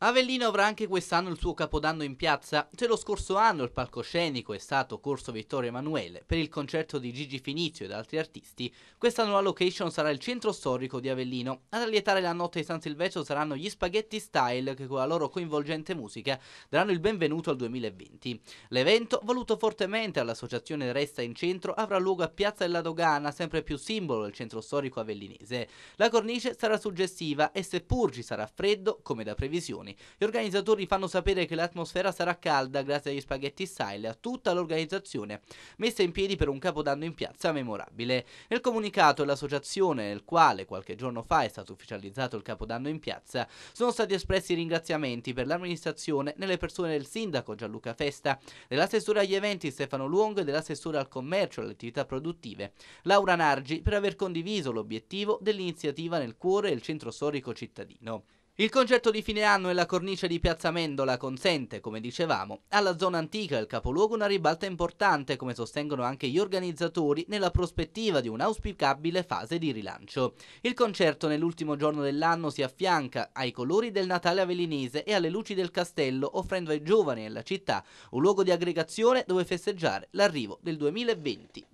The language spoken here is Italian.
Avellino avrà anche quest'anno il suo capodanno in piazza, se lo scorso anno il palcoscenico è stato Corso Vittorio Emanuele per il concerto di Gigi Finizio ed altri artisti, questa nuova location sarà il centro storico di Avellino. Ad allietare la notte di San Silvestro saranno gli Spaghetti Style che con la loro coinvolgente musica daranno il benvenuto al 2020. L'evento, voluto fortemente dall'associazione Resta in Centro, avrà luogo a Piazza della Dogana, sempre più simbolo del centro storico avellinese. La cornice sarà suggestiva e seppur ci sarà freddo, come da previsione, condizioni. Gli organizzatori fanno sapere che l'atmosfera sarà calda grazie agli spaghetti style e a tutta l'organizzazione messa in piedi per un capodanno in piazza memorabile. Nel comunicato l'associazione, nel quale qualche giorno fa è stato ufficializzato il capodanno in piazza, sono stati espressi ringraziamenti per l'amministrazione nelle persone del sindaco Gianluca Festa, dell'assessore agli eventi Stefano Luongo e dell'assessore al commercio e alle attività produttive Laura Nargi per aver condiviso l'obiettivo dell'iniziativa nel cuore del centro storico cittadino. Il concerto di fine anno e la cornice di Piazza Mendola consente, come dicevamo, alla zona antica e al capoluogo una ribalta importante, come sostengono anche gli organizzatori, nella prospettiva di un'auspicabile fase di rilancio. Il concerto nell'ultimo giorno dell'anno si affianca ai colori del Natale avellinese e alle luci del castello, offrendo ai giovani e alla città un luogo di aggregazione dove festeggiare l'arrivo del 2020.